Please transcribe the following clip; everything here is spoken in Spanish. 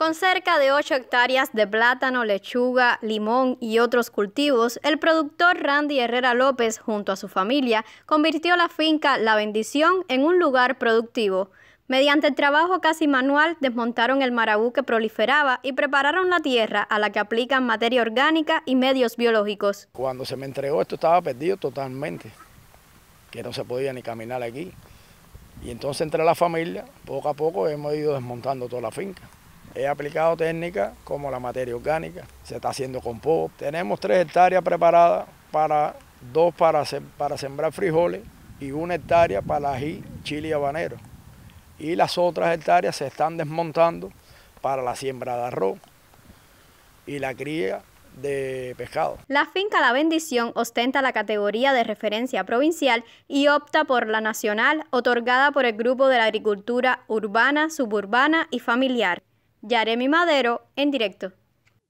Con cerca de 8 hectáreas de plátano, lechuga, limón y otros cultivos, el productor Randy Herrera López, junto a su familia, convirtió la finca La Bendición en un lugar productivo. Mediante el trabajo casi manual, desmontaron el marabú que proliferaba y prepararon la tierra a la que aplican materia orgánica y medios biológicos. Cuando se me entregó esto estaba perdido totalmente, que no se podía ni caminar aquí. Y entonces entre la familia, poco a poco hemos ido desmontando toda la finca. He aplicado técnicas como la materia orgánica, se está haciendo con compost. Tenemos tres hectáreas preparadas para dos para, para sembrar frijoles y una hectárea para ají, chile y habanero. Y las otras hectáreas se están desmontando para la siembra de arroz y la cría de pescado. La finca La Bendición ostenta la categoría de referencia provincial y opta por la nacional, otorgada por el Grupo de la Agricultura Urbana, Suburbana y Familiar. Yaremi Madero en directo.